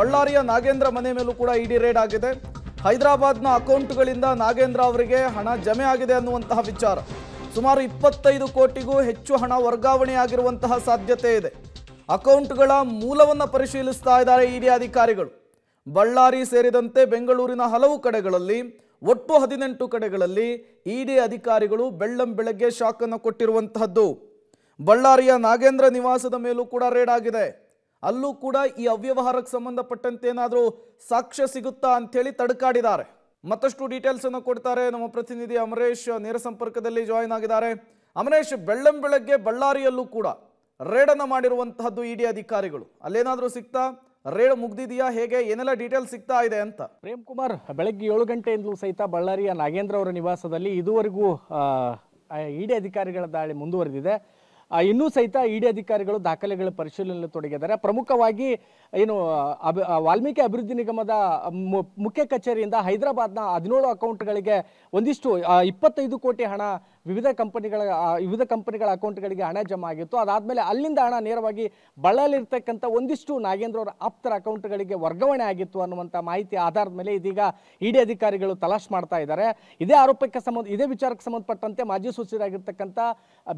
ಬಳ್ಳಾರಿಯ ನಾಗೇಂದ್ರ ಮನೆ ಮೇಲೂ ಕೂಡ ಇಡಿ ರೇಡ್ ಆಗಿದೆ ಹೈದರಾಬಾದ್ನ ಅಕೌಂಟ್ಗಳಿಂದ ನಾಗೇಂದ್ರ ಅವರಿಗೆ ಹಣ ಜಮೆ ಆಗಿದೆ ಅನ್ನುವಂತಹ ವಿಚಾರ ಸುಮಾರು ಇಪ್ಪತ್ತೈದು ಕೋಟಿಗೂ ಹೆಚ್ಚು ಹಣ ವರ್ಗಾವಣೆ ಆಗಿರುವಂತಹ ಸಾಧ್ಯತೆ ಇದೆ ಅಕೌಂಟ್ಗಳ ಮೂಲವನ್ನು ಪರಿಶೀಲಿಸ್ತಾ ಇದ್ದಾರೆ ಇಡಿ ಅಧಿಕಾರಿಗಳು ಬಳ್ಳಾರಿ ಸೇರಿದಂತೆ ಬೆಂಗಳೂರಿನ ಹಲವು ಕಡೆಗಳಲ್ಲಿ ಒಟ್ಟು ಹದಿನೆಂಟು ಕಡೆಗಳಲ್ಲಿ ಇಡಿ ಅಧಿಕಾರಿಗಳು ಬೆಳ್ಳಂ ಬೆಳಗ್ಗೆ ಶಾಕ್ ಅನ್ನು ಕೊಟ್ಟಿರುವಂತಹದ್ದು ಬಳ್ಳಾರಿಯ ನಾಗೇಂದ್ರ ನಿವಾಸದ ಮೇಲೂ ಕೂಡ ರೇಡ್ ಆಗಿದೆ ಅಲ್ಲೂ ಕೂಡ ಈ ಅವ್ಯವಹಾರಕ್ಕೆ ಸಂಬಂಧಪಟ್ಟಂತೆ ಏನಾದರೂ ಸಾಕ್ಷ್ಯ ಸಿಗುತ್ತಾ ಅಂಥೇಳಿ ತಡಕಾಡಿದ್ದಾರೆ ಮತ್ತಷ್ಟು ಡೀಟೇಲ್ಸ್ ಅನ್ನು ಕೊಡ್ತಾರೆ ನಮ್ಮ ಪ್ರತಿನಿಧಿ ಅಮರೇಶ್ ನೇರ ಸಂಪರ್ಕದಲ್ಲಿ ಜಾಯಿನ್ ಆಗಿದ್ದಾರೆ ಅಮರೇಶ್ ಬೆಳ್ಳಂ ಬೆಳಗ್ಗೆ ಬಳ್ಳಾರಿಯಲ್ಲೂ ಕೂಡ ರೇಡನ್ನು ಅನ್ನು ಮಾಡಿರುವಂತಹದ್ದು ಇಡಿ e ಅಧಿಕಾರಿಗಳು ಅಲ್ಲೇನಾದರೂ ಸಿಗ್ತಾ ರೇಡ್ ಮುಗ್ದಿದೆಯಾ ಹೇಗೆ ಏನೆಲ್ಲ ಡೀಟೇಲ್ಸ್ ಸಿಗ್ತಾ ಇದೆ ಅಂತ ಪ್ರೇಮ್ ಕುಮಾರ್ ಬೆಳಗ್ಗೆ ಏಳು ಗಂಟೆಯಿಂದಲೂ ಸಹಿತ ಬಳ್ಳಾರಿಯ ನಾಗೇಂದ್ರ ಅವರ ನಿವಾಸದಲ್ಲಿ ಇದುವರೆಗೂ ಇಡಿ e ಅಧಿಕಾರಿಗಳ ದಾಳಿ ಮುಂದುವರೆದಿದೆ ಇನ್ನೂ ಸಹಿತ ಇಡಿ ಅಧಿಕಾರಿಗಳು ದಾಖಲೆಗಳ ಪರಿಶೀಲನೆ ತೊಡಗಿದ್ದಾರೆ ಪ್ರಮುಖವಾಗಿ ಏನು ಅಭಿ ವಾಲ್ಮೀಕಿ ಅಭಿವೃದ್ಧಿ ನಿಗಮದ ಮುಖ್ಯ ಕಚೇರಿಯಿಂದ ಹೈದರಾಬಾದ್ನ ಹದಿನೇಳು ಅಕೌಂಟ್ಗಳಿಗೆ ಒಂದಿಷ್ಟು ಇಪ್ಪತ್ತೈದು ಕೋಟಿ ಹಣ ವಿವಿಧ ಕಂಪನಿಗಳ ವಿವಿಧ ಕಂಪನಿಗಳ ಅಕೌಂಟ್ಗಳಿಗೆ ಹಣ ಜಮಾ ಆಗಿತ್ತು ಅದಾದಮೇಲೆ ಅಲ್ಲಿಂದ ಹಣ ನೇರವಾಗಿ ಬಳ್ಳಲಿರ್ತಕ್ಕಂಥ ಒಂದಿಷ್ಟು ನಾಗೇಂದ್ರ ಅವರ ಆಪ್ತರ ಅಕೌಂಟ್ಗಳಿಗೆ ವರ್ಗಾವಣೆ ಆಗಿತ್ತು ಅನ್ನುವಂಥ ಮಾಹಿತಿ ಆಧಾರದ ಮೇಲೆ ಇದೀಗ ಇಡಿ ಅಧಿಕಾರಿಗಳು ತಲಾಶ್ ಮಾಡ್ತಾ ಇದ್ದಾರೆ ಇದೇ ಆರೋಪಕ್ಕೆ ಸಂಬಂಧ ಇದೇ ವಿಚಾರಕ್ಕೆ ಸಂಬಂಧಪಟ್ಟಂತೆ ಮಾಜಿ ಸಚಿವರಾಗಿರ್ತಕ್ಕಂಥ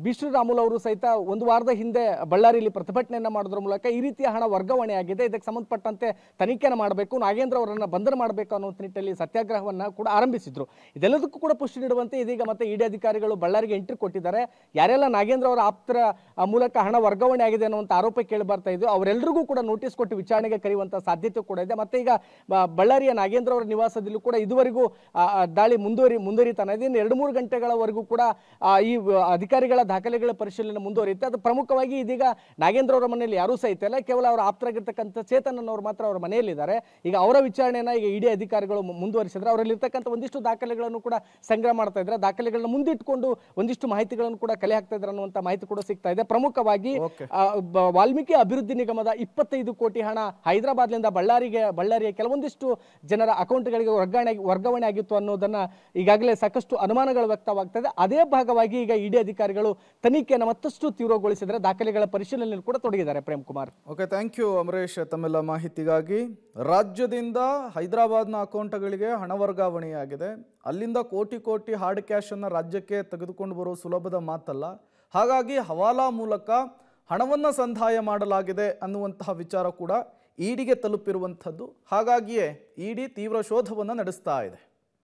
ಬಿ ಶ್ರೀರಾಮುಲು ಅವರು ಸಹಿತ ಒಂದು ವಾರದ ಹಿಂದೆ ಬಳ್ಳಾರಿಯಲ್ಲಿ ಪ್ರತಿಭಟನೆಯನ್ನು ಮಾಡೋದ್ರ ಮೂಲಕ ಈ ರೀತಿಯ ಹಣ ವರ್ಗಾವಣೆ ಆಗಿದೆ ಇದಕ್ಕೆ ಸಂಬಂಧಪಟ್ಟಂತೆ ತನಿಖೆಯನ್ನು ಮಾಡಬೇಕು ನಾಗೇಂದ್ರ ಅವರನ್ನು ಬಂಧನ ಮಾಡಬೇಕು ಅನ್ನುವಂಥ ನಿಟ್ಟಿನಲ್ಲಿ ಸತ್ಯಾಗ್ರಹವನ್ನು ಕೂಡ ಆರಂಭಿಸಿದ್ರು ಇದೆಲ್ಲದಕ್ಕೂ ಕೂಡ ಪುಷ್ಟಿ ನೀಡುವಂತೆ ಇದೀಗ ಮತ್ತೆ ಇಡಿ ಅಧಿಕಾರಿಗಳು ಅಧಿಕಾರಿಗಳು ಬಳ್ಳಾರಿಗೆ ಎಂಟ್ರಿ ಕೊಟ್ಟಿದ್ದಾರೆ ಯಾರೆಲ್ಲ ನಾಗೇಂದ್ರ ಅವರ ಆಪ್ತರ ಮೂಲಕ ಹಣ ವರ್ಗಾವಣೆ ಆಗಿದೆ ಅನ್ನುವಂಥ ಆರೋಪ ಕೇಳಿ ಬರ್ತಾ ಇದ್ದು ಅವರೆಲ್ಲರಿಗೂ ಕೂಡ ನೋಟಿಸ್ ಕೊಟ್ಟು ವಿಚಾರಣೆಗೆ ಕರೆಯುವಂಥ ಸಾಧ್ಯತೆ ಕೂಡ ಇದೆ ಮತ್ತೆ ಈಗ ಬಳ್ಳಾರಿಯ ನಾಗೇಂದ್ರ ಅವರ ನಿವಾಸದಲ್ಲೂ ಕೂಡ ಇದುವರೆಗೂ ದಾಳಿ ಮುಂದುವರಿ ಮುಂದುವರಿತಾನೆ ಇದೆ ಎರಡು ಮೂರು ಗಂಟೆಗಳವರೆಗೂ ಕೂಡ ಈ ಅಧಿಕಾರಿಗಳ ದಾಖಲೆಗಳ ಪರಿಶೀಲನೆ ಮುಂದುವರಿಯುತ್ತೆ ಅದು ಪ್ರಮುಖವಾಗಿ ಇದೀಗ ನಾಗೇಂದ್ರ ಅವರ ಮನೆಯಲ್ಲಿ ಯಾರೂ ಸಹಿತ ಇಲ್ಲ ಕೇವಲ ಅವರ ಆಪ್ತರಾಗಿರ್ತಕ್ಕಂಥ ಚೇತನವರು ಮಾತ್ರ ಅವರ ಮನೆಯಲ್ಲಿದ್ದಾರೆ ಈಗ ಅವರ ವಿಚಾರಣೆನ ಈಗ ಇಡಿ ಅಧಿಕಾರಿಗಳು ಮುಂದುವರಿಸಿದ್ರೆ ಅವರಲ್ಲಿರ್ತಕ್ಕಂಥ ಒಂದಿಷ್ಟು ದಾಖಲೆಗಳನ್ನು ಕೂಡ ಸಂಗ್ರಹ ಮಾಡ್ತಾ ಇದ್ದಾರೆ ದಾಖಲೆಗಳನ್ನ ಮುಂದಿಟ್ಕೊಂಡು ಒಂದಿಷ್ಟು ಮಾಹಿತಿಗಳನ್ನು ಕೂಡ ಕಲೆ ಹಾಕ್ತಾ ಇದ್ದಾರೆ ಅನ್ನುವಂತ ಮಾಹಿತಿ ಕೂಡ ಸಿಗ್ತಾ ಇದೆ ಪ್ರಮುಖವಾಗಿ ವಾಲ್ಮೀಕಿ ಅಭಿವೃದ್ಧಿ ನಿಗಮದ ಇಪ್ಪತ್ತೈದು ಕೋಟಿ ಹಣ ಹೈದರಾಬಾದ್ನಿಂದ ಬಳ್ಳಾರಿಗೆ ಬಳ್ಳಾರಿಯ ಕೆಲವೊಂದಿಷ್ಟು ಜನರ ಅಕೌಂಟ್ಗಳಿಗೆ ವರ್ಗಾವಣೆ ವರ್ಗಾವಣೆ ಆಗಿತ್ತು ಅನ್ನೋದನ್ನ ಈಗಾಗಲೇ ಸಾಕಷ್ಟು ಅನುಮಾನಗಳು ವ್ಯಕ್ತವಾಗ್ತಾ ಇದೆ ಅದೇ ಭಾಗವಾಗಿ ಈಗ ಇಡಿ ಅಧಿಕಾರಿಗಳು ತನಿಖೆಯನ್ನು ಮತ್ತಷ್ಟು ತೀವ್ರಗೊಳಿಸಿದರೆ ದಾಖಲೆಗಳ ಪರಿಶೀಲನೆಯಲ್ಲಿ ಕೂಡ ತೊಡಗಿದ್ದಾರೆ Prem Kumar okay thank you Amaresh ತಮ್ಮೆಲ್ಲ ಮಾಹಿತಿಗಾಗಿ ರಾಜ್ಯದಿಂದ ಹೈದರಾಬಾದ್ನ ಅಕೌಂಟ್ಗಳಿಗೆ ಹಣ ವರ್ಗಾವಣೆಯಾಗಿದೆ ಅಲ್ಲಿಂದ ಕೋಟಿ ಕೋಟಿ ಹಾರ್ಡ್ ಕ್ಯಾಶ್ ರಾಜ್ಯಕ್ಕೆ ತೆಗೆದುಕೊಂಡು ಬರೋ ಸುಲಭದ ಮಾತಲ್ಲ ಹಾಗಾಗಿ ಹವಾಲಾ ಮೂಲಕ ಹಣವನ್ನು ಸಂದಾಯ ಮಾಡಲಾಗಿದೆ ಅನ್ನುವಂತಹ ವಿಚಾರ ಕೂಡ ಇಡಿಗೆ ತಲುಪಿರುವಂಥದ್ದು ಹಾಗಾಗಿಯೇ ಇಡಿ ತೀವ್ರ ಶೋಧವನ್ನು ನಡೆಸ್ತಾ ಇದೆ